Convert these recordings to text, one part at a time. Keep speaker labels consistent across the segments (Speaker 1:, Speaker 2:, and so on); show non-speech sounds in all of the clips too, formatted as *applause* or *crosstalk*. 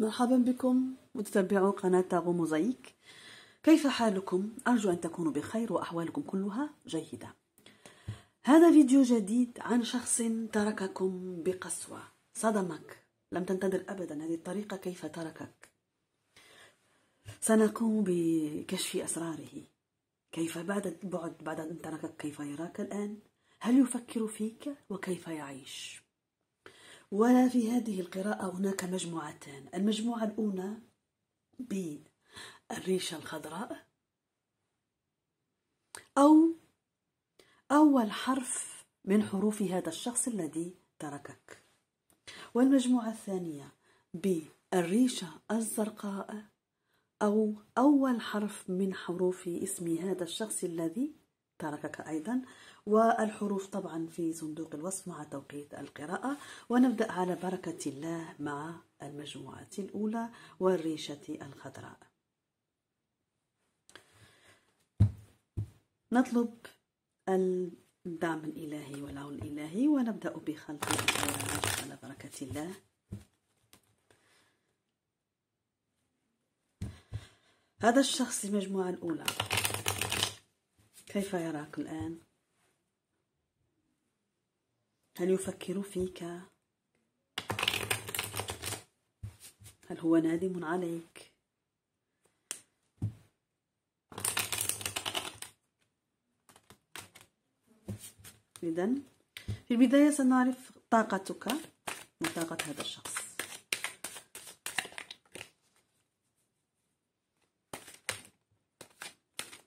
Speaker 1: مرحبا بكم متتبعو قناة تاغو موزايك كيف حالكم؟ أرجو أن تكونوا بخير وأحوالكم كلها جيدة هذا فيديو جديد عن شخص ترككم بقسوة صدمك لم تنتظر أبدا هذه الطريقة كيف تركك سنقوم بكشف أسراره كيف بعد البعد بعد أن تركك كيف يراك الآن هل يفكر فيك وكيف يعيش وفي هذه القراءة هناك مجموعتان المجموعة الأولى بالريشة الخضراء أو أول حرف من حروف هذا الشخص الذي تركك والمجموعة الثانية بالريشة الزرقاء أو أول حرف من حروف اسم هذا الشخص الذي تركك أيضا والحروف طبعا في صندوق الوصف مع توقيت القراءة ونبدأ على بركة الله مع المجموعة الأولى والريشة الخضراء نطلب الدعم الإلهي والعون الإلهي ونبدأ بخلق على بركة الله هذا الشخص المجموعة الأولى كيف يراك الآن؟ هل يفكر فيك هل هو نادم عليك اذا في البدايه سنعرف طاقتك وطاقة هذا الشخص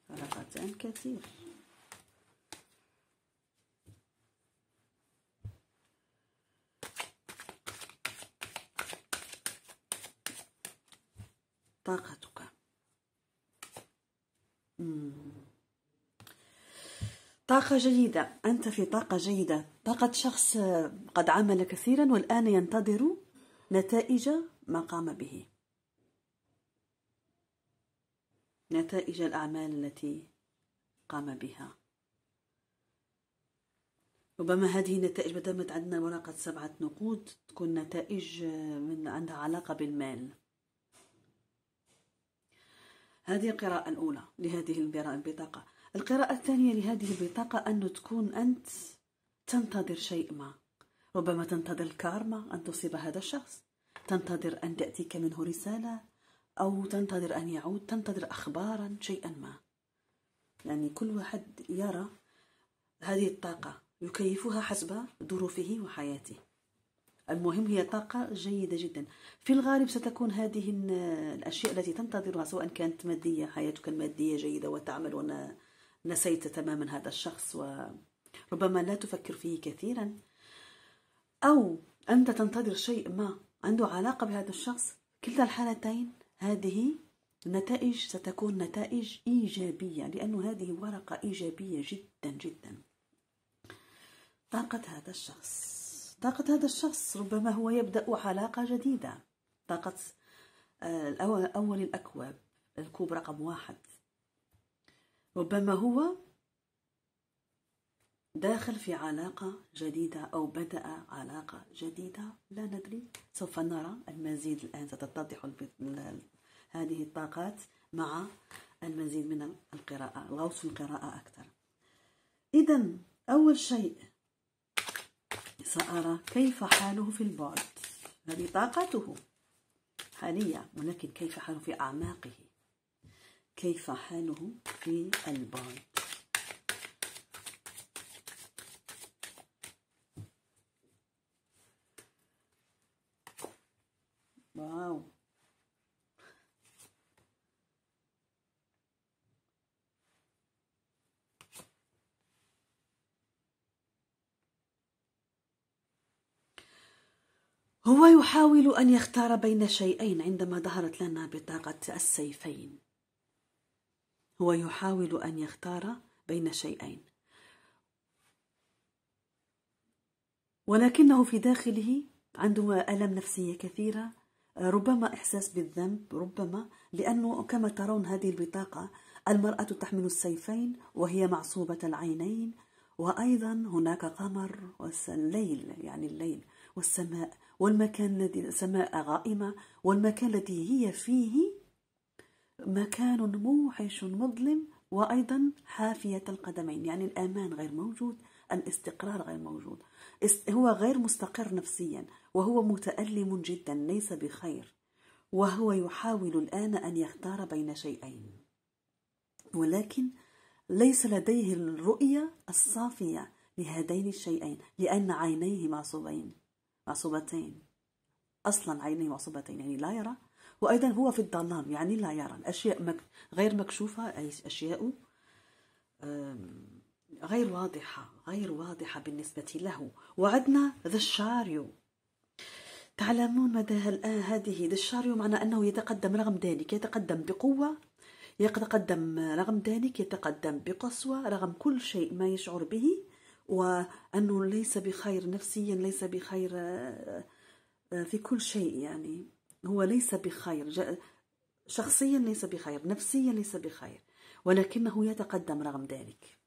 Speaker 1: طاقتان كثير طاقة جيدة أنت في طاقة جيدة طاقة شخص قد عمل كثيرا والآن ينتظر نتائج ما قام به نتائج الأعمال التي قام بها ربما هذه النتائج ما عندنا ورقة سبعة نقود تكون نتائج من عندها علاقة بالمال هذه القراءة الأولى لهذه البطاقة القراءة الثانية لهذه البطاقة أن تكون أنت تنتظر شيء ما ربما تنتظر الكارما أن تصيب هذا الشخص تنتظر أن تأتيك منه رسالة أو تنتظر أن يعود تنتظر أخبارا شيئا ما يعني كل واحد يرى هذه الطاقة يكيفها حسب ظروفه وحياته المهم هي طاقة جيدة جدا في الغالب ستكون هذه الأشياء التي تنتظرها سواء كانت مادية حياتك المادية جيدة وتعمل ونا نسيت تماما هذا الشخص وربما لا تفكر فيه كثيرا أو أنت تنتظر شيء ما عنده علاقة بهذا الشخص كلتا الحالتين هذه النتائج ستكون نتائج إيجابية لأن هذه ورقة إيجابية جدا جدا طاقة هذا الشخص طاقة هذا الشخص ربما هو يبدأ علاقة جديدة طاقة آه، أول الأكواب الكوب رقم واحد ربما هو داخل في علاقة جديدة أو بدأ علاقة جديدة لا ندري سوف نرى المزيد الآن ستتضح هذه الطاقات مع المزيد من القراءة الغوص في القراءة أكثر إذا أول شيء سأرى كيف حاله في البعد هذه طاقته حالية ولكن كيف حاله في أعماقه كيف حاله في البال واو هو يحاول أن يختار بين شيئين عندما ظهرت لنا بطاقة السيفين هو يحاول أن يختار بين شيئين ولكنه في داخله عنده ألم نفسية كثيرة ربما إحساس بالذنب ربما لأنه كما ترون هذه البطاقة المرأة تحمل السيفين وهي معصوبة العينين وأيضا هناك قمر والليل يعني الليل والسماء والمكان الذي السماء غائمة والمكان الذي هي فيه مكان موحش مظلم وأيضا حافية القدمين يعني الأمان غير موجود الاستقرار غير موجود هو غير مستقر نفسيا وهو متألم جدا ليس بخير وهو يحاول الآن أن يختار بين شيئين ولكن ليس لديه الرؤية الصافية لهذين الشيئين لأن عينيه معصوبين معصوبتين أصلا عينيه معصوبتين يعني لا يرى وأيضا هو في الظلام يعني لا يرى الأشياء غير مكشوفة أي أشياء غير واضحة غير واضحة بالنسبة له وعدنا ذا الشاريو تعلمون مدى هذه ذا الشاريو معنى أنه يتقدم رغم ذلك يتقدم بقوة يتقدم رغم ذلك يتقدم بقسوة رغم كل شيء ما يشعر به وأنه ليس بخير نفسيا ليس بخير آه، آه، في كل شيء يعني هو ليس بخير شخصيا ليس بخير نفسيا ليس بخير ولكنه يتقدم رغم ذلك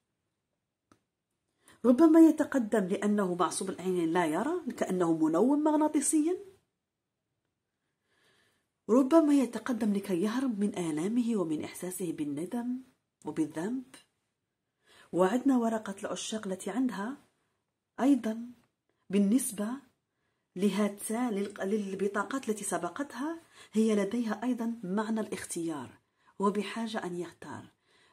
Speaker 1: ربما يتقدم لأنه معصوب العينين لا يرى كأنه منوم مغناطيسيا ربما يتقدم لكي يهرب من آلامه ومن إحساسه بالندم وبالذنب وعدنا ورقة العشاق التي عندها أيضا بالنسبة لهاتان للبطاقات التي سبقتها هي لديها أيضا معنى الاختيار وبحاجة أن يختار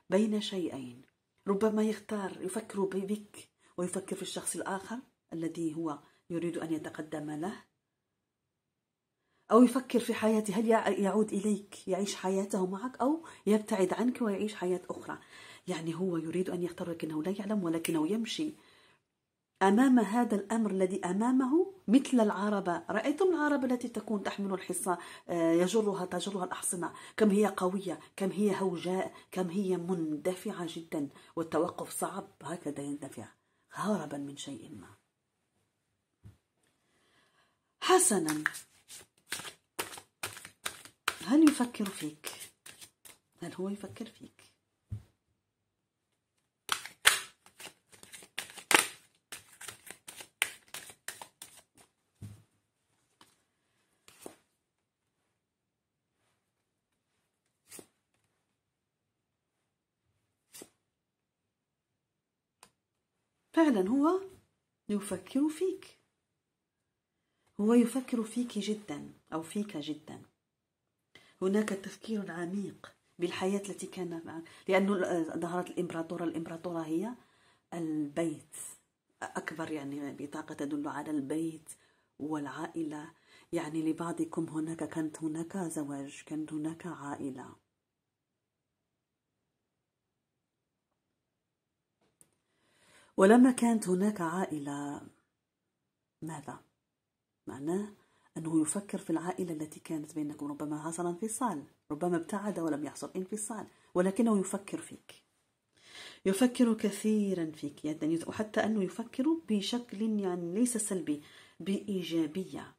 Speaker 1: بين شيئين ربما يختار يفكر بك ويفكر في الشخص الآخر الذي هو يريد أن يتقدم له أو يفكر في حياته هل يعود إليك يعيش حياته معك أو يبتعد عنك ويعيش حياة أخرى يعني هو يريد أن يختار لكنه لا يعلم ولكنه يمشي أمام هذا الأمر الذي أمامه مثل العربة رأيتم العربة التي تكون تحمل الحصى آه، يجرها تجرها الأحصنة كم هي قوية كم هي هوجاء كم هي مندفعة جدا والتوقف صعب هكذا يندفع هاربا من شيء ما حسنا هل يفكر فيك هل هو يفكر فيك فعلا هو يفكر فيك هو يفكر فيك جدا أو فيك جدا هناك تفكير عميق بالحياة التي كان معك لأنه ظهرت الإمبراطورة الإمبراطورة هي البيت أكبر يعني بطاقة تدل على البيت والعائلة يعني لبعضكم هناك كانت هناك زواج كانت هناك عائلة ولما كانت هناك عائلة ماذا؟ معناه أنه يفكر في العائلة التي كانت بينكم ربما حصل انفصال ربما ابتعد ولم يحصل انفصال ولكنه يفكر فيك يفكر كثيرا فيك يعني وحتى أنه يفكر بشكل يعني ليس سلبي بإيجابية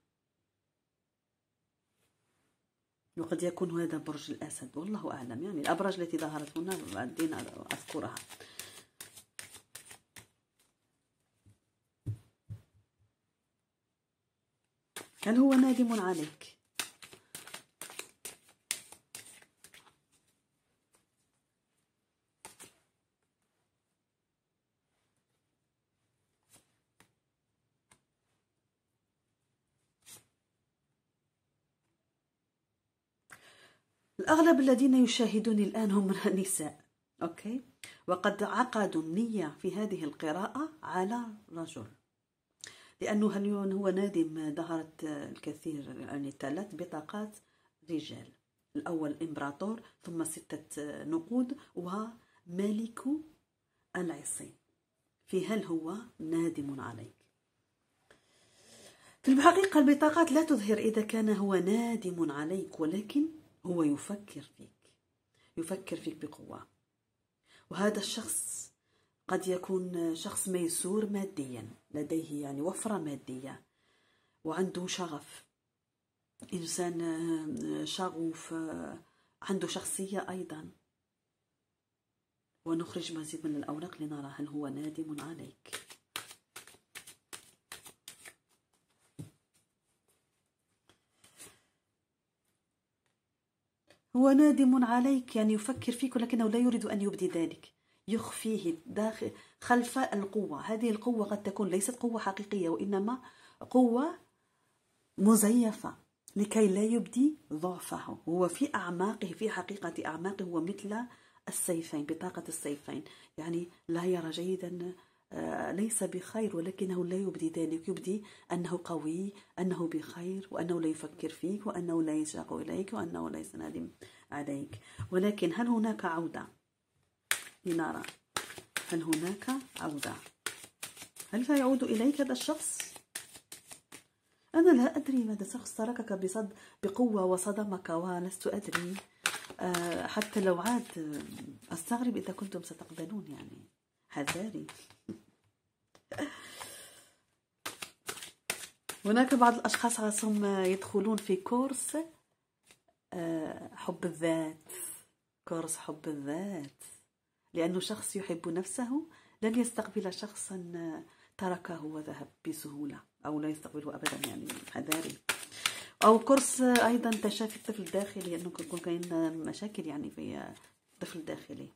Speaker 1: وقد يكون هذا برج الأسد والله أعلم يعني الأبراج التي ظهرت هنا بعدين أذكرها هل هو نادم عليك الأغلب الذين يشاهدوني الآن هم *laughs* النساء أوكي وقد عقدوا النية في هذه القراءة على رجل لأنه هنيون هو نادم ظهرت الكثير يعني ثلاث بطاقات رجال الأول إمبراطور ثم ستة نقود وملك العصي في هل هو نادم عليك في الحقيقة البطاقات لا تظهر إذا كان هو نادم عليك ولكن هو يفكر فيك يفكر فيك بقوة وهذا الشخص قد يكون شخص ميسور ماديا لديه يعني وفرة مادية وعنده شغف إنسان آه، شغوف آه، عنده شخصية أيضا ونخرج مزيد من الأوراق لنرى هل هو نادم عليك هو نادم عليك يعني يفكر فيك ولكنه لا يريد أن يبدي ذلك يخفيه داخل خلف القوة هذه القوة قد تكون ليست قوة حقيقية وإنما قوة مزيفة لكي لا يبدي ضعفه هو في أعماقه في حقيقة أعماقه هو مثل السيفين بطاقة السيفين يعني لا يرى جيدا آه، ليس بخير ولكنه لا يبدي ذلك يبدي أنه قوي أنه بخير وأنه لا يفكر فيك وأنه لا يشاق إليك وأنه ليس نادم عليك ولكن هل هناك عودة لنرى هل هناك عودة هل سيعود إليك هذا الشخص أنا لا أدري ماذا شخص تركك بصد بقوة وصدمك ولست أدري أه حتى لو عاد آه، أستغرب إذا كنتم ستقبلون يعني حذاري *laughs* هناك بعض الأشخاص هم يدخلون في كورس آه، حب الذات كورس حب الذات لأنه شخص يحب نفسه لن يستقبل شخصا تركه وذهب بسهولة أو لا يستقبله أبدا يعني حذاري أو كورس أيضا تشافي الطفل الداخلي لأنه يكون كاين مشاكل يعني في الطفل الداخلي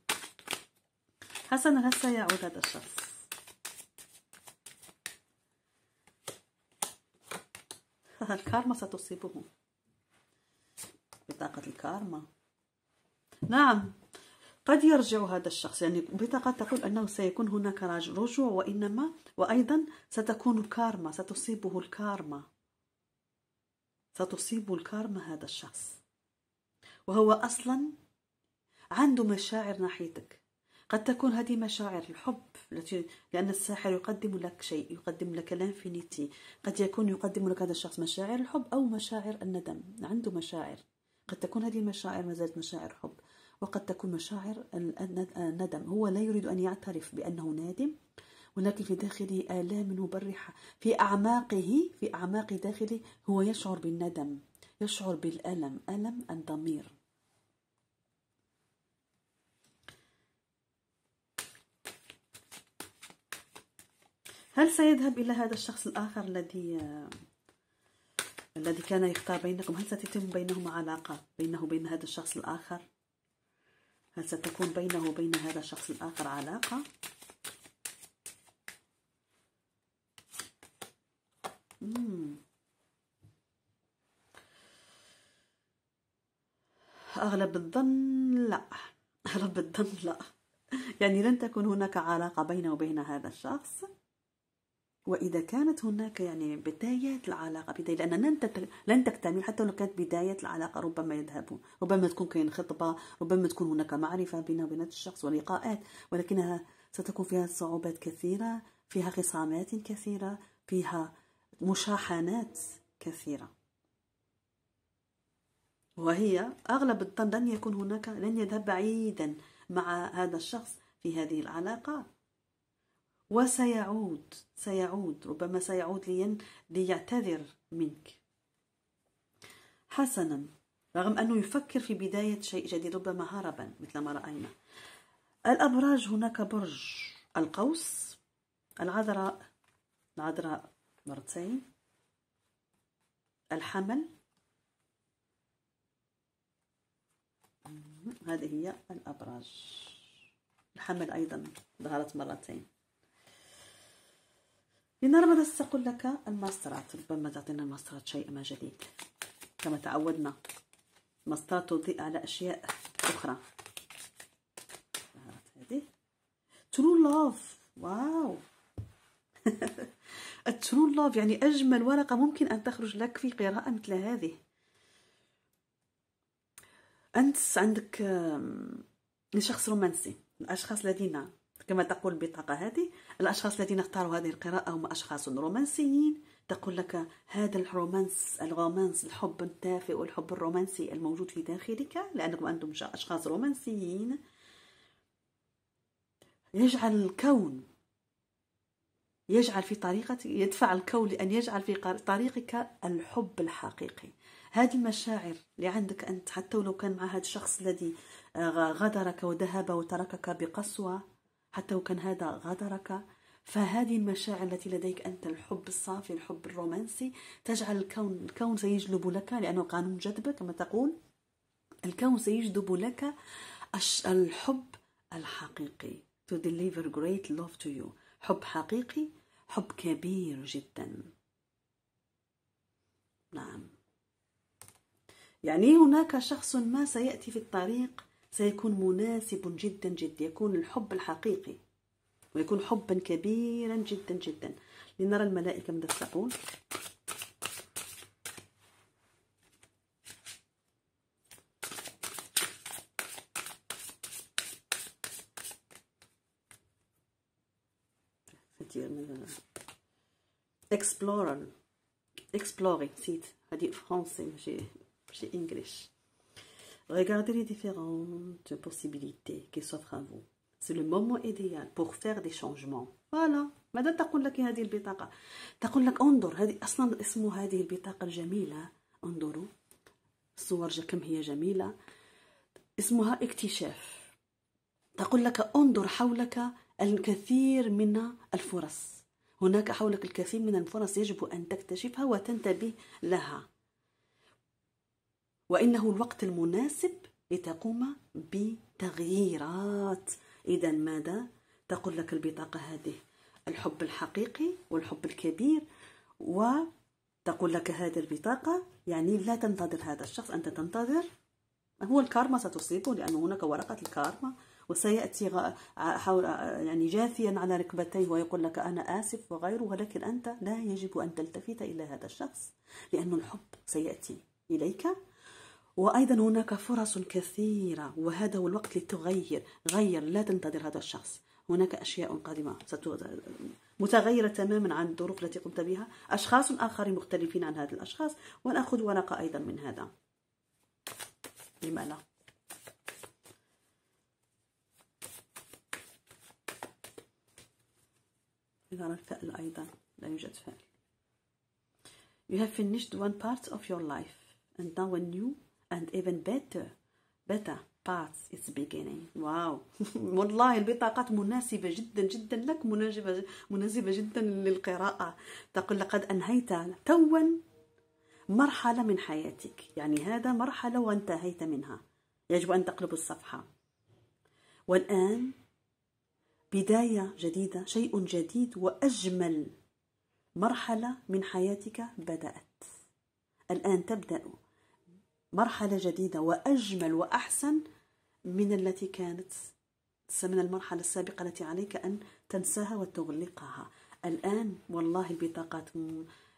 Speaker 1: حسنا هسه يعود هذا الشخص *laughs* الكارما ستصيبه بطاقة الكارما نعم قد يرجع هذا الشخص يعني بطاقة تقول أنه سيكون هناك رجوع وإنما وأيضا ستكون كارما ستصيبه الكارما ستصيب الكارما هذا الشخص وهو أصلا عنده مشاعر ناحيتك قد تكون هذه مشاعر الحب التي لأن الساحر يقدم لك شيء يقدم لك الانفينيتي قد يكون يقدم لك هذا الشخص مشاعر الحب أو مشاعر الندم عنده مشاعر قد تكون هذه المشاعر ما زالت مشاعر حب وقد تكون مشاعر الندم هو لا يريد أن يعترف بأنه نادم ولكن في داخله آلام مبرحة في أعماقه في أعماق داخله هو يشعر بالندم يشعر بالألم ألم الضمير هل سيذهب إلى هذا الشخص الآخر الذي الذي كان يختار بينكم هل ستتم بينهما علاقة بينه وبين هذا الشخص الآخر هل ستكون بينه وبين هذا الشخص الآخر علاقة؟ مم. أغلب الظن لا أغلب الظن لا يعني لن تكون هناك علاقة بينه وبين هذا الشخص وإذا كانت هناك يعني بدايات العلاقة بداية لأن لن لن تكتمل حتى لو كانت بداية العلاقة ربما يذهبون ربما تكون كاين خطبة ربما تكون هناك معرفة بينها وبين الشخص ولقاءات ولكنها ستكون فيها صعوبات كثيرة فيها خصامات كثيرة فيها مشاحنات كثيرة وهي أغلب الظن لن يكون هناك لن يذهب بعيدا مع هذا الشخص في هذه العلاقات وسيعود سيعود ربما سيعود لين ليعتذر منك حسنا رغم أنه يفكر في بداية شيء جديد ربما هربا مثل ما رأينا الأبراج هناك برج القوس العذراء العذراء مرتين الحمل هذه هي الأبراج الحمل أيضا ظهرت مرتين لنرى ماذا ستقول لك الماسترات ربما تعطينا الماسترات شيء ما جديد كما تعودنا الماسترات تضيء على أشياء أخرى هذه ترو لوف واو الترو *laughs* لوف يعني أجمل ورقة ممكن أن تخرج لك في قراءة مثل هذه أنت عندك شخص رومانسي الأشخاص الذين كما تقول البطاقة هذه الأشخاص الذين اختاروا هذه القراءة هم أشخاص رومانسيين تقول لك هذا الرومانس الرومانس الحب الدافئ والحب الرومانسي الموجود في داخلك لأنكم أنتم أشخاص رومانسيين يجعل الكون يجعل في طريقة يدفع الكون لأن يجعل في طريقك الحب الحقيقي هذه المشاعر اللي عندك أنت حتى ولو كان مع هذا الشخص الذي آه، غادرك وذهب وتركك بقسوة حتى لو كان هذا غادرك فهذه المشاعر التي لديك أنت الحب الصافي الحب الرومانسي تجعل الكون الكون سيجلب لك لأنه قانون جذب كما تقول الكون سيجذب لك الحب الحقيقي to deliver great love to you حب حقيقي حب كبير جدا نعم يعني هناك شخص ما سيأتي في الطريق سيكون مناسب جدا جدا يكون الحب الحقيقي ويكون حبا كبيرا جدا جدا لنرى الملائكة ماذا تقول اكسبلورر اكسبلوري نسيت هذه فرونسي ماشي ماشي انجلش Regardez les différentes possibilités qui s'offrent à vous. C'est le moment idéal pour faire des changements. Voilà. ماذا تقول لك هذه البطاقة؟ تقول لك انظر هذه أصلا اسمه هذه البطاقة الجميلة انظروا الصور كم هي جميلة اسمها اكتشاف تقول لك انظر حولك الكثير من الفرص هناك حولك الكثير من الفرص يجب أن تكتشفها وتنتبه لها وإنه الوقت المناسب لتقوم بتغييرات إذا ماذا تقول لك البطاقة هذه الحب الحقيقي والحب الكبير وتقول لك هذه البطاقة يعني لا تنتظر هذا الشخص أنت تنتظر هو الكارما ستصيبه لأن هناك ورقة الكارما وسيأتي حول يعني جاثيا على ركبتيه ويقول لك أنا آسف وغيره ولكن أنت لا يجب أن تلتفت إلى هذا الشخص لأن الحب سيأتي إليك وأيضا هناك فرص كثيرة وهذا هو الوقت لتغير غير لا تنتظر هذا الشخص هناك أشياء قادمة متغيرة تماما عن الظروف التي قمت بها أشخاص آخرين مختلفين عن هذا الأشخاص ونأخذ ورقة أيضا من هذا لما لا نرى الفأل أيضا لا يوجد فأل You have finished one part of your life and now a new and even better better parts it's beginning واو والله *laughs* البطاقات مناسبة جدا جدا لك مناسبة مناسبة جدا للقراءة تقول لقد أنهيت توا مرحلة من حياتك يعني هذا مرحلة وانتهيت منها يجب أن تقلب الصفحة والآن بداية جديدة شيء جديد وأجمل مرحلة من حياتك بدأت الآن تبدأ مرحلة جديدة وأجمل وأحسن من التي كانت من المرحلة السابقة التي عليك أن تنساها وتغلقها الآن والله البطاقات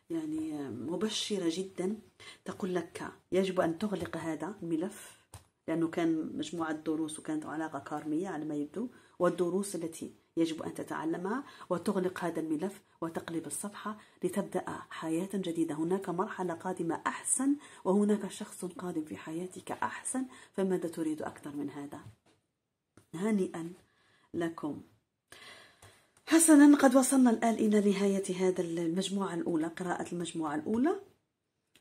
Speaker 1: يعني مبشرة جدا تقول لك يجب أن تغلق هذا الملف لأنه كان مجموعة دروس وكانت علاقة كارمية على ما يبدو والدروس التي يجب أن تتعلمها وتغلق هذا الملف وتقلب الصفحة لتبدأ حياة جديدة هناك مرحلة قادمة أحسن وهناك شخص قادم في حياتك أحسن فماذا تريد أكثر من هذا هنيئا لكم حسنا قد وصلنا الآن إلى نهاية هذا المجموعة الأولى قراءة المجموعة الأولى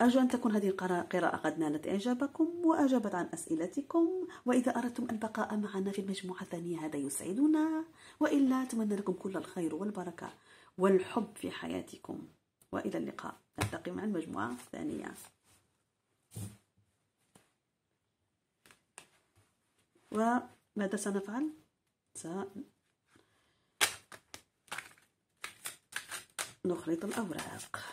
Speaker 1: أرجو أن تكون هذه القراءة قد نالت إعجابكم وأجابت عن أسئلتكم وإذا أردتم البقاء معنا في المجموعة الثانية هذا يسعدنا وإلا أتمنى لكم كل الخير والبركة والحب في حياتكم وإلى اللقاء نلتقي مع المجموعة الثانية وماذا سنفعل؟ سنخلط الأوراق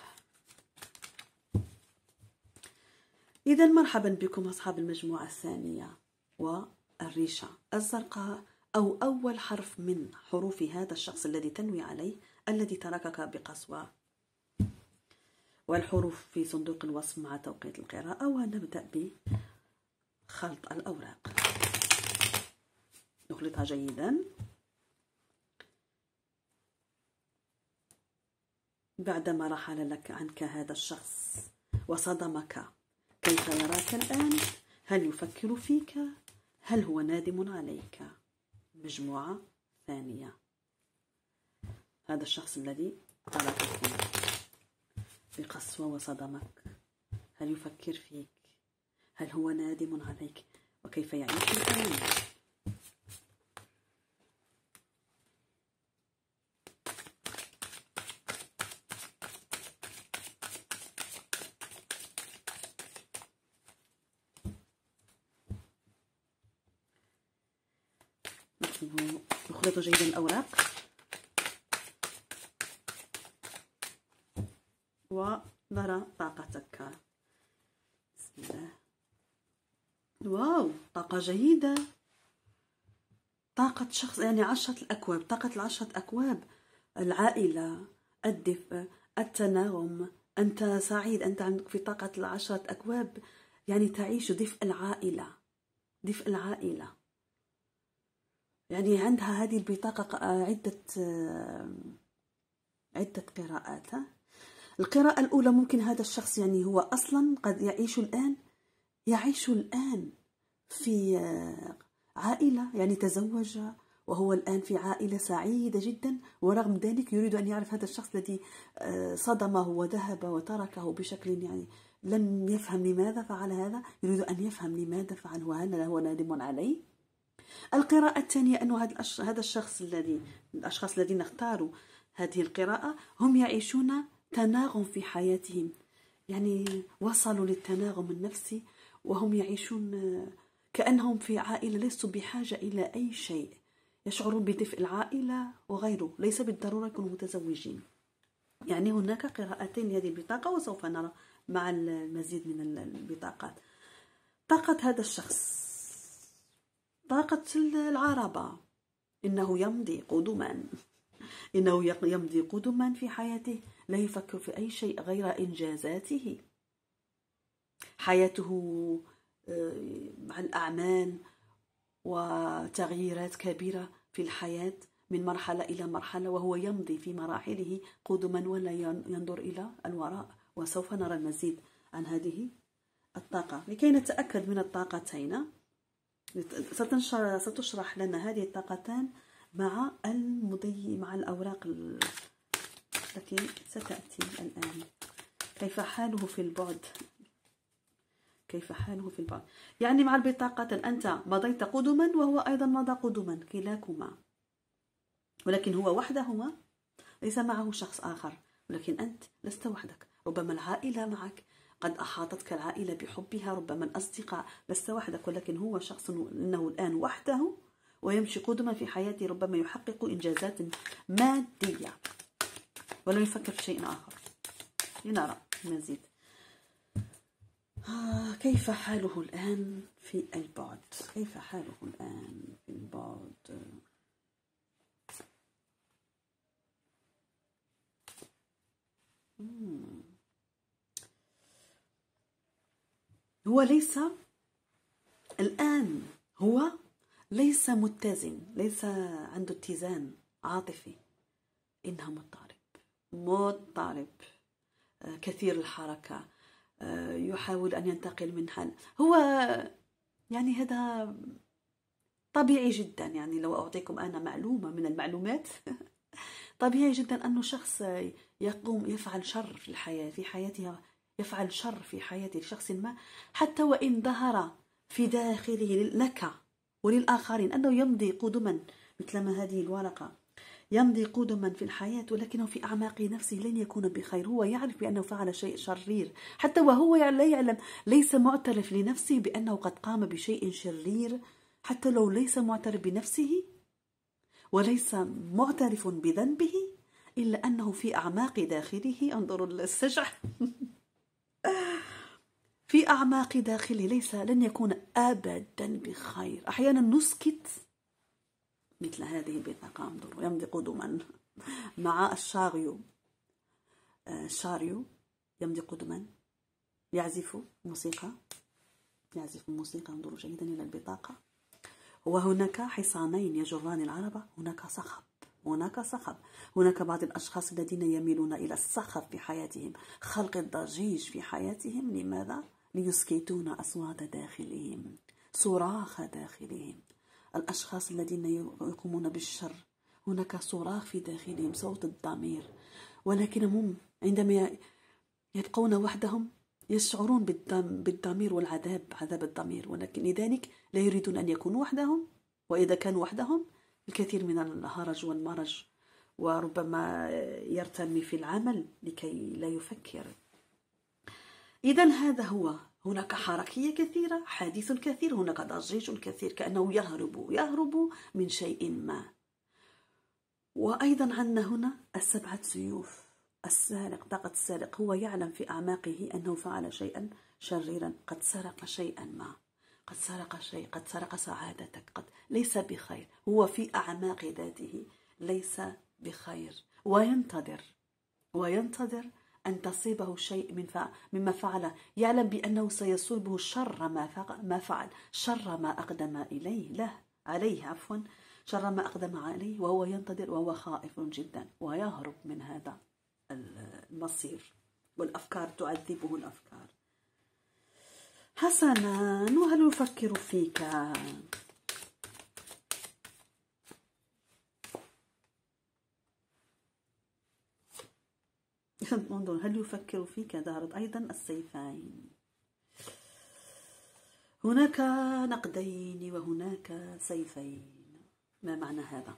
Speaker 1: إذا مرحبا بكم أصحاب المجموعة الثانية والريشة الزرقاء أو أول حرف من حروف هذا الشخص الذي تنوي عليه الذي تركك بقسوة والحروف في صندوق الوصف مع توقيت القراءة ونبدأ بخلط الأوراق نخلطها جيدا بعدما رحل لك عنك هذا الشخص وصدمك كيف يراك الآن؟ هل يفكر فيك؟ هل هو نادم عليك؟ مجموعة ثانية هذا الشخص الذي ترككم بقسوة وصدمك هل يفكر فيك هل هو نادم عليك وكيف يعيش الآن نخلط جيدا الأوراق ونرى طاقتك بسم الله واو طاقة جيدة طاقة شخص يعني عشرة الأكواب طاقة العشرة أكواب العائلة الدفء التناغم أنت سعيد أنت عندك في طاقة العشرة أكواب يعني تعيش دفء العائلة دفء العائلة يعني عندها هذه البطاقة عدة آه، عدة قراءات القراءة الأولى ممكن هذا الشخص يعني هو أصلا قد يعيش الآن يعيش الآن في آه، عائلة يعني تزوج وهو الآن في عائلة سعيدة جدا ورغم ذلك يريد أن يعرف هذا الشخص الذي آه، صدمه وذهب وتركه بشكل يعني لم يفهم لماذا فعل هذا يريد أن يفهم لماذا فعل وهل هو نادم عليه القراءة الثانية أن هذا الشخص الذي الأشخاص الذين اختاروا هذه القراءة هم يعيشون تناغم في حياتهم يعني وصلوا للتناغم النفسي وهم يعيشون كأنهم في عائلة ليسوا بحاجة إلى أي شيء يشعرون بدفء العائلة وغيره ليس بالضرورة يكونوا متزوجين يعني هناك قراءتين لهذه البطاقة وسوف نرى مع المزيد من البطاقات طاقة هذا الشخص ضاقت العربة إنه يمضي قدما إنه يمضي قدما في حياته لا يفكر في أي شيء غير إنجازاته حياته مع آه، الأعمال وتغييرات كبيرة في الحياة من مرحلة إلى مرحلة وهو يمضي في مراحله قدما ولا ينظر إلى الوراء وسوف نرى المزيد عن هذه الطاقة لكي نتأكد من الطاقتين ستنشر ستشرح لنا هذه الطاقتان مع المضي مع الأوراق التي ستأتي الآن كيف حاله في البعد كيف حاله في البعد يعني مع البطاقتين أنت مضيت قدما وهو أيضا مضى قدما كلاكما ولكن هو وحدهما ليس معه شخص آخر ولكن أنت لست وحدك ربما العائلة معك قد أحاطتك العائلة بحبها ربما الأصدقاء لست وحدك ولكن هو شخص إنه الآن وحده ويمشي قدما في حياته ربما يحقق إنجازات مادية ولم يفكر في شيء آخر لنرى مزيد آه، كيف حاله الآن في البعد كيف حاله الآن في البعد مم. هو ليس الآن هو ليس متزن ليس عنده اتزان عاطفي إنها مضطرب مضطرب آه، كثير الحركة آه، يحاول أن ينتقل من حال هو يعني هذا طبيعي جدا يعني لو أعطيكم أنا معلومة من المعلومات *laughs* طبيعي جدا أنه شخص يقوم يفعل شر في الحياة في حياتها يفعل شر في حياة شخص ما حتى وإن ظهر في داخله لك وللآخرين أنه يمضي قدما مثلما هذه الورقة يمضي قدما في الحياة ولكنه في أعماق نفسه لن يكون بخير هو يعرف بأنه فعل شيء شرير حتى وهو لا يعلم ليس معترف لنفسه بأنه قد قام بشيء شرير حتى لو ليس معترف بنفسه وليس معترف بذنبه إلا أنه في أعماق داخله انظروا للسجع *laughs* في أعماق داخله ليس لن يكون أبدا بخير أحيانا نسكت مثل هذه البطاقة انظروا يمضي قدما مع الشاريو الشاريو آه، يمضي قدما يعزف موسيقى يعزف موسيقى انظروا جيدا إلى البطاقة وهناك حصانين يجران العربة هناك صخب هناك صخب هناك بعض الأشخاص الذين يميلون إلى الصخب في حياتهم خلق الضجيج في حياتهم لماذا؟ ليسكتون أصوات داخلهم صراخ داخلهم الأشخاص الذين يقومون بالشر هناك صراخ في داخلهم صوت الضمير ولكنهم عندما يبقون وحدهم يشعرون بالدم بالضمير والعذاب عذاب الضمير ولكن لذلك لا يريدون أن يكونوا وحدهم وإذا كانوا وحدهم الكثير من الهرج والمرج وربما يرتمي في العمل لكي لا يفكر إذا هذا هو هناك حركية كثيرة حديث كثير هناك ضجيج كثير كأنه يهرب يهرب من شيء ما وأيضا عندنا هنا السبعة سيوف السارق طاقة السارق هو يعلم في أعماقه أنه فعل شيئا شريرا قد سرق شيئا ما قد سرق شيء قد سرق سعادتك قد ليس بخير هو في أعماق ذاته ليس بخير وينتظر وينتظر أن تصيبه شيء من فعل مما فعل يعلم بأنه سيصيبه شر ما, ما فعل شر ما أقدم إليه له عليه عفوا شر ما أقدم عليه وهو ينتظر وهو خائف جدا ويهرب من هذا المصير والأفكار تعذبه الأفكار حسنا وهل نفكر فيك *laughs* انظر هل يفكر فيك ظهرت أيضا السيفين هناك نقدين وهناك سيفين ما معنى هذا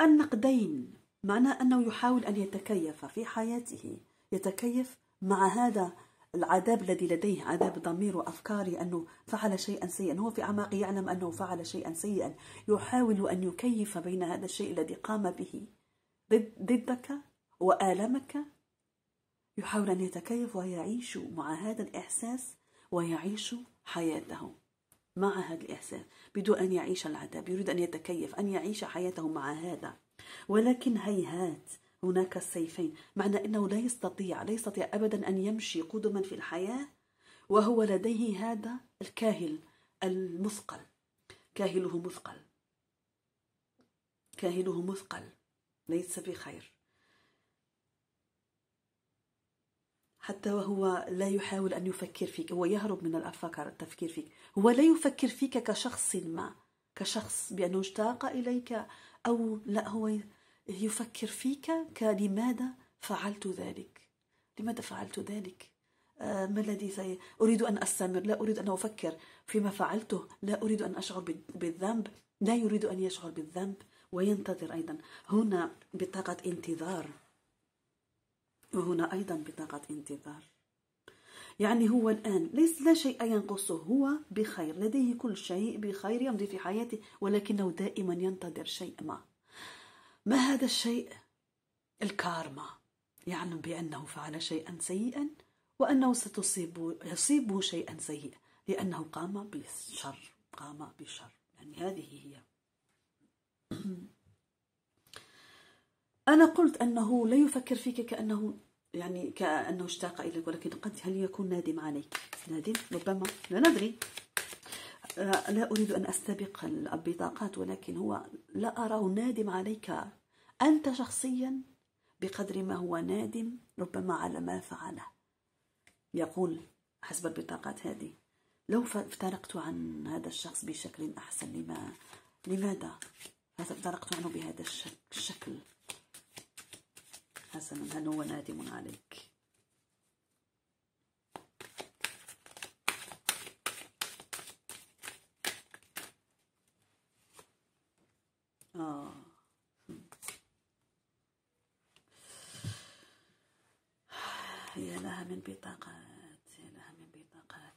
Speaker 1: النقدين معنى أنه يحاول أن يتكيف في حياته يتكيف مع هذا العذاب الذي لديه عذاب ضمير وأفكاري أنه فعل شيئا سيئا هو في أعماقه يعلم أنه فعل شيئا سيئا يحاول أن يكيف بين هذا الشيء الذي قام به ضدك وآلمك يحاول أن يتكيف ويعيش مع هذا الإحساس ويعيش حياته مع هذا الإحساس بدون أن يعيش العذاب يريد أن يتكيف أن يعيش حياته مع هذا ولكن هيهات هناك السيفين معنى أنه لا يستطيع لا يستطيع أبدا أن يمشي قدما في الحياة وهو لديه هذا الكاهل المثقل كاهله مثقل كاهله مثقل ليس بخير حتى وهو لا يحاول أن يفكر فيك هو يهرب من الأفكار التفكير فيك هو لا يفكر فيك كشخص ما كشخص بأنه اشتاق إليك أو لا هو يفكر فيك كلماذا فعلت ذلك لماذا فعلت ذلك آه، ما الذي سي... أريد أن أستمر لا أريد أن أفكر فيما فعلته لا أريد أن أشعر بالذنب لا يريد أن يشعر بالذنب وينتظر أيضا هنا بطاقة انتظار وهنا أيضا بطاقة انتظار يعني هو الآن ليس لا شيء ينقصه هو بخير لديه كل شيء بخير يمضي في حياته ولكنه دائما ينتظر شيء ما ما هذا الشيء الكارما يعلم بأنه فعل شيئا سيئا وأنه ستصيب يصيبه شيئا سيئا لأنه قام بالشر قام بشر يعني هذه هي أنا قلت أنه لا يفكر فيك كأنه يعني كأنه اشتاق إليك ولكن قد هل يكون نادم عليك نادم ربما لا ندري آه، لا أريد أن أستبق البطاقات ولكن هو لا أراه نادم عليك أنت شخصيا بقدر ما هو نادم ربما على ما فعله يقول حسب البطاقات هذه لو افترقت عن هذا الشخص بشكل أحسن لما لماذا افترقت عنه بهذا الشكل حسنا هل هو نادم عليك اه يا لها من بطاقات يا لها من بطاقات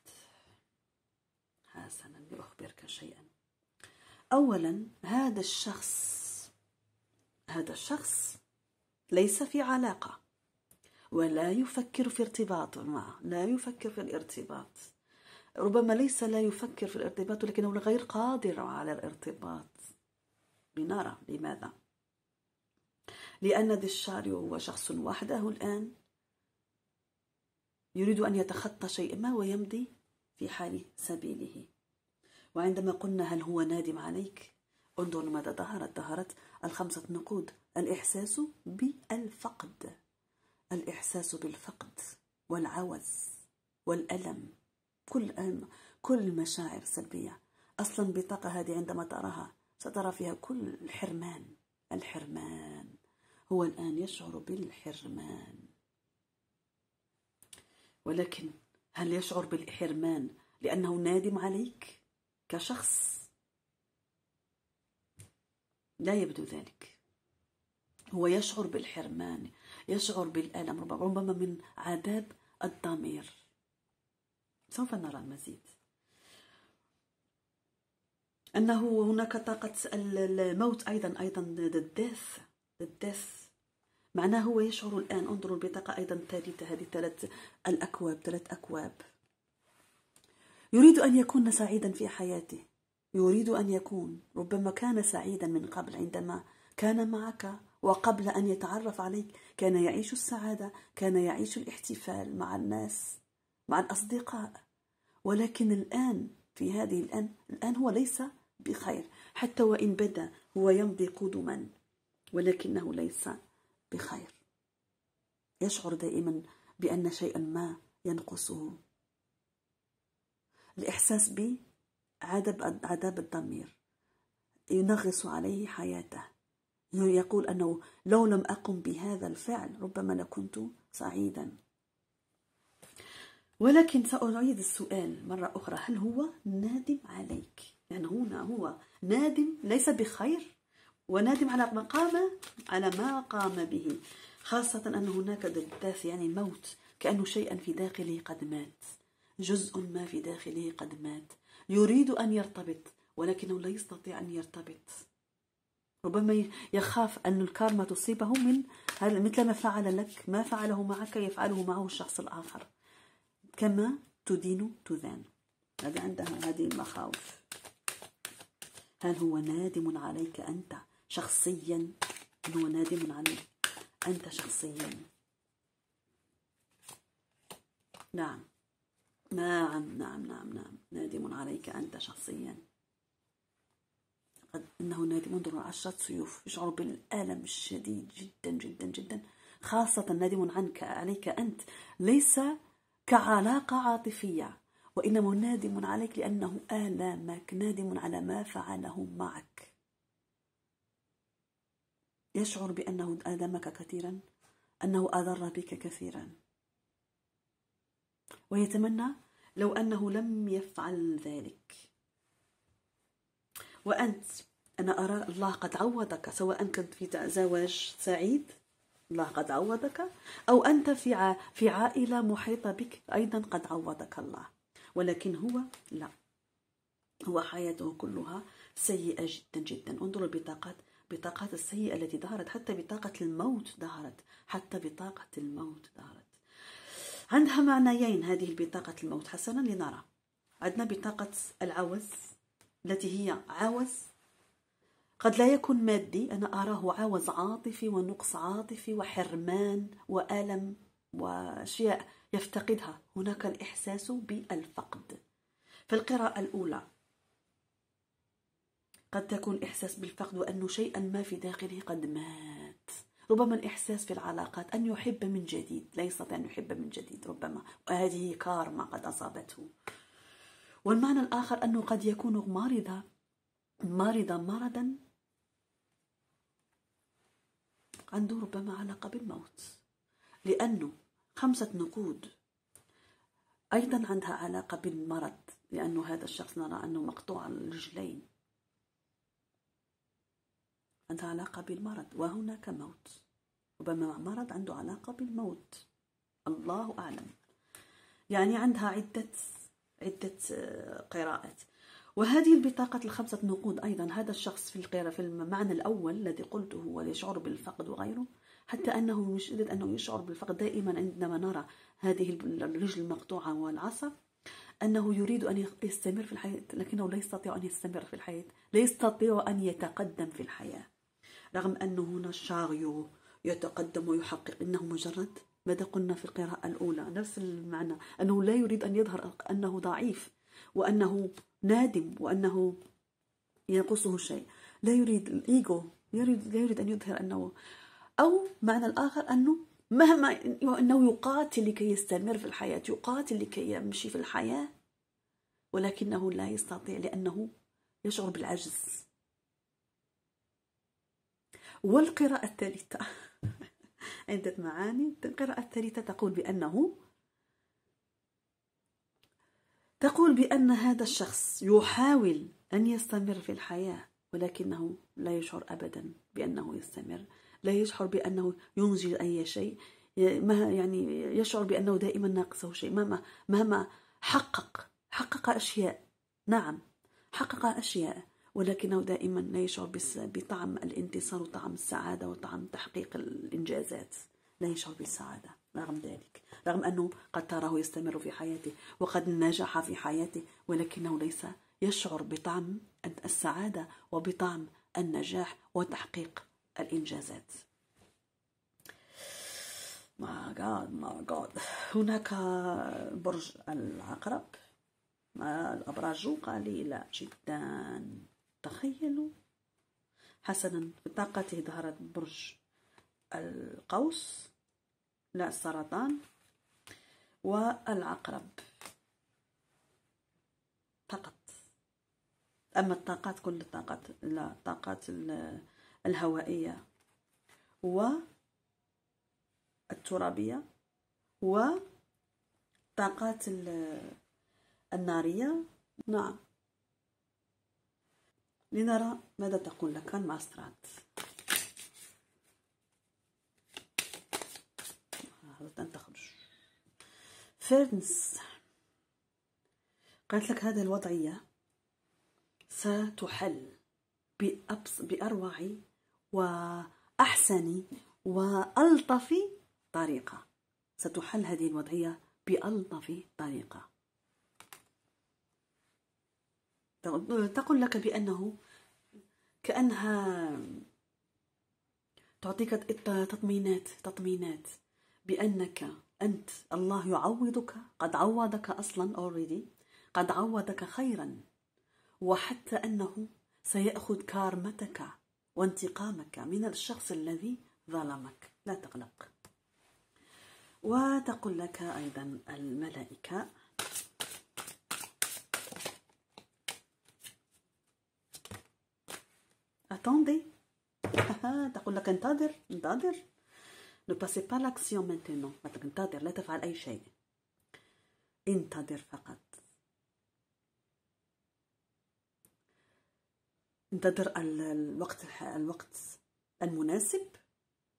Speaker 1: حسنا لأخبرك شيئا أولا هذا الشخص هذا الشخص ليس في علاقة ولا يفكر في ارتباط معه لا يفكر في الارتباط ربما ليس لا يفكر في الارتباط ولكنه غير قادر على الارتباط لنرى لماذا لأن ذي هو شخص وحده الآن يريد أن يتخطى شيء ما ويمضي في حال سبيله وعندما قلنا هل هو نادم عليك انظر ماذا ظهرت ظهرت الخمسة نقود الإحساس بالفقد الإحساس بالفقد والعوز والألم كل كل مشاعر سلبية أصلا البطاقة هذه عندما تراها سترى فيها كل الحرمان الحرمان هو الآن يشعر بالحرمان ولكن هل يشعر بالحرمان لأنه نادم عليك كشخص لا يبدو ذلك هو يشعر بالحرمان يشعر بالألم ربما من عذاب الضمير سوف نرى المزيد أنه هناك طاقة الموت أيضا أيضا الدث الدث معناه هو يشعر الآن انظروا البطاقة أيضا الثالثة هذه ثلاث الأكواب ثلاث أكواب يريد أن يكون سعيدا في حياته يريد أن يكون ربما كان سعيدا من قبل عندما كان معك وقبل أن يتعرف عليك كان يعيش السعادة كان يعيش الاحتفال مع الناس مع الأصدقاء ولكن الآن في هذه الآن الآن هو ليس بخير حتى وإن بدا هو يمضي قدما ولكنه ليس بخير يشعر دائما بأن شيئا ما ينقصه الإحساس بعذاب عذاب الضمير ينغص عليه حياته يقول أنه لو لم أقم بهذا الفعل ربما لكنت سعيدا ولكن سأعيد السؤال مرة أخرى هل هو نادم عليك؟ لأنه يعني هنا هو نادم ليس بخير ونادم على ما قام على ما قام به خاصة أن هناك دثاث يعني الموت كأنه شيئا في داخله قد مات جزء ما في داخله قد مات يريد أن يرتبط ولكنه لا يستطيع أن يرتبط ربما يخاف أن الكارما تصيبه من مثل ما فعل لك ما فعله معك يفعله معه الشخص الآخر كما تدين تذان هذا عندها هذه المخاوف هل هو نادم عليك أنت شخصيا هل هو نادم عليك أنت شخصيا نعم نعم نعم نعم نعم نادم عليك أنت شخصيا قد إنه نادم منذ عشرة سيوف يشعر بالألم الشديد جدا جدا جدا خاصة نادم عنك عليك أنت ليس كعلاقة عاطفية وإنما نادم عليك لأنه آلامك نادم على ما فعله معك يشعر بأنه آلمك كثيرا أنه أضر بك كثيرا ويتمنى لو أنه لم يفعل ذلك وأنت أنا أرى الله قد عوضك سواء كنت في زواج سعيد الله قد عوضك أو أنت في عائلة محيطة بك أيضا قد عوضك الله ولكن هو لا هو حياته كلها سيئة جدا جدا انظروا البطاقات بطاقات السيئة التي ظهرت حتى بطاقة الموت ظهرت حتى بطاقة الموت ظهرت عندها معنيين هذه البطاقة الموت حسنا لنرى عندنا بطاقة العوز التي هي عوز قد لا يكون مادي أنا أراه عوز عاطفي ونقص عاطفي وحرمان وألم وأشياء يفتقدها هناك الإحساس بالفقد فالقراءة الأولى قد تكون إحساس بالفقد وأن شيئا ما في داخله قد مات ربما الإحساس في العلاقات أن يحب من جديد لا يستطيع أن يحب من جديد ربما وهذه كارما قد أصابته والمعنى الآخر أنه قد يكون مارضا مارضا مرضا عنده ربما علاقة بالموت لأنه خمسة نقود أيضا عندها علاقة بالمرض لأنه هذا الشخص نرى أنه مقطوع الرجلين عندها علاقة بالمرض وهناك موت ربما مرض عنده علاقة بالموت الله أعلم يعني عندها عدة عدة آه، قراءات وهذه البطاقة الخمسة نقود أيضا هذا الشخص في القراءة في المعنى الأول الذي قلته هو يشعر بالفقد وغيره حتى أنه من شدة أنه يشعر بالفقد دائما عندما نرى هذه الرجل المقطوعة والعصا أنه يريد أن يستمر في الحياة لكنه لا يستطيع أن يستمر في الحياة لا يستطيع أن يتقدم في الحياة رغم أنه هنا الشاغيو يتقدم ويحقق إنه مجرد ماذا قلنا في القراءة الأولى نفس المعنى أنه لا يريد أن يظهر أنه ضعيف وأنه نادم وأنه ينقصه شيء لا يريد الإيجو يريد لا يريد أن يظهر أنه أو معنى الآخر أنه مهما أنه يقاتل لكي يستمر في الحياة يقاتل لكي يمشي في الحياة ولكنه لا يستطيع لأنه يشعر بالعجز والقراءة الثالثة *laughs* عدة معاني القراءة الثالثة تقول بأنه تقول بأن هذا الشخص يحاول أن يستمر في الحياة ولكنه لا يشعر أبدا بأنه يستمر لا يشعر بأنه ينجز أي شيء ما يعني يشعر بأنه دائما ناقصه شيء مهما مهما حقق حقق أشياء نعم حقق أشياء ولكنه دائما لا يشعر بطعم الانتصار وطعم السعادة وطعم تحقيق الإنجازات لا يشعر بالسعادة رغم ذلك رغم أنه قد تراه يستمر في حياته وقد نجح في حياته ولكنه ليس يشعر بطعم السعادة وبطعم النجاح وتحقيق الإنجازات ما جاد ما جاد هناك برج العقرب الأبراج قليلة جدا تخيلوا حسنا بطاقته ظهرت برج القوس لا السرطان والعقرب فقط أما الطاقات كل الطاقات لا طاقات الهوائية والترابية والطاقات النارية نعم لنرى ماذا تقول لك الماسترات تخرج فيرنس قالت لك هذه الوضعية ستحل بأبس بأروع وأحسن وألطف طريقة ستحل هذه الوضعية بألطف طريقة تقول لك بأنه كأنها تعطيك تطمينات تطمينات بأنك أنت الله يعوضك قد عوضك أصلا already قد عوضك خيرا وحتى أنه سيأخذ كارمتك وانتقامك من الشخص الذي ظلمك لا تقلق وتقول لك أيضا الملائكة attendez *laughs* تقول لك انتظر انتظر ne passez pas l'action maintenant انتظر لا تفعل أي شيء انتظر فقط انتظر الوقت الوقت المناسب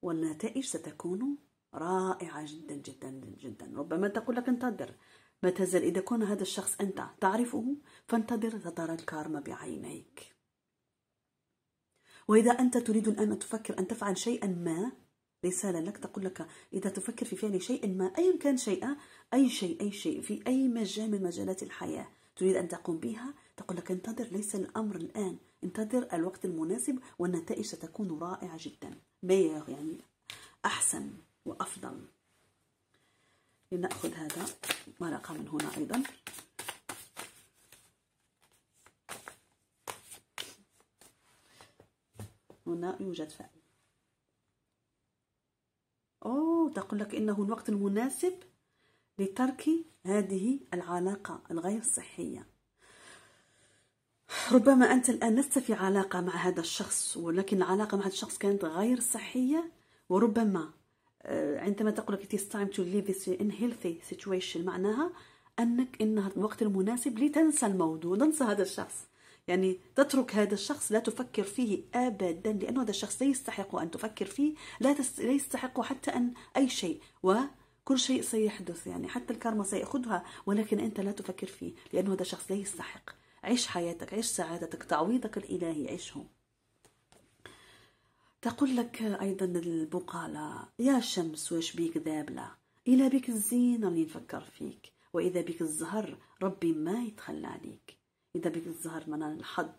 Speaker 1: والنتائج ستكون رائعة جدا جدا جدا ربما تقول لك انتظر ما تزال إذا كان هذا الشخص أنت تعرفه فانتظر تطار الكارما بعينيك وإذا أنت تريد الآن أن تفكر أن تفعل شيئا ما رسالة لك تقول لك إذا تفكر في فعل شيء ما أيا كان شيئا أي شيء أي شيء في أي مجال من مجالات الحياة تريد أن تقوم بها تقول لك انتظر ليس الأمر الآن انتظر الوقت المناسب والنتائج ستكون رائعة جدا ميغ يعني أحسن وأفضل لنأخذ هذا ورقة من هنا أيضا هنا يوجد فعل أوه تقول لك إنه الوقت المناسب لترك هذه العلاقة الغير صحية ربما أنت الآن لست في علاقة مع هذا الشخص ولكن العلاقة مع هذا الشخص كانت غير صحية وربما آه، عندما تقول it is time to leave this in healthy situation معناها أنك إنها الوقت المناسب لتنسى الموضوع تنسى هذا الشخص يعني تترك هذا الشخص لا تفكر فيه ابدا لانه هذا الشخص لا يستحق ان تفكر فيه لا, لا يستحق حتى ان اي شيء وكل شيء سيحدث يعني حتى الكارما سياخذها ولكن انت لا تفكر فيه لانه هذا الشخص لا يستحق عيش حياتك عيش سعادتك تعويضك الإلهي عيشه تقول لك أيضا البقالة يا شمس واش بيك ذابلة إلى بك الزين اللي نفكر فيك وإذا بك الزهر ربي ما يتخلى عليك إذا بك الزهر من الحظ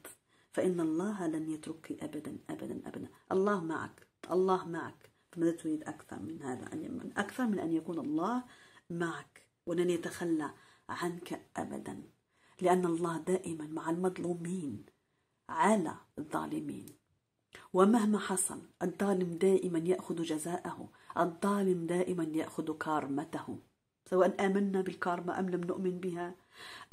Speaker 1: فإن الله لن يتركك أبدا أبدا أبدا الله معك الله معك فماذا تريد أكثر من هذا أكثر من أن يكون الله معك ولن يتخلى عنك أبدا لأن الله دائما مع المظلومين على الظالمين ومهما حصل الظالم دائما يأخذ جزاءه الظالم دائما يأخذ كارمته سواء آمنا بالكارما أم لم نؤمن بها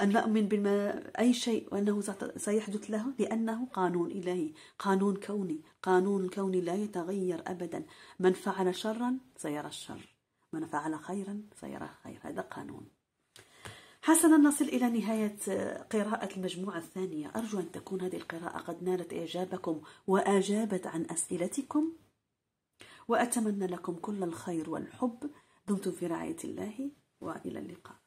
Speaker 1: أن نؤمن بما أي شيء وأنه سيحدث له لأنه قانون إلهي قانون كوني قانون الكون لا يتغير أبدا من فعل شرا سيرى الشر من فعل خيرا سيرى الخير هذا قانون حسنا نصل إلى نهاية آه، قراءة المجموعة الثانية أرجو أن تكون هذه القراءة قد نالت إعجابكم وأجابت عن أسئلتكم وأتمنى لكم كل الخير والحب دمتم في رعاية الله وإلى اللقاء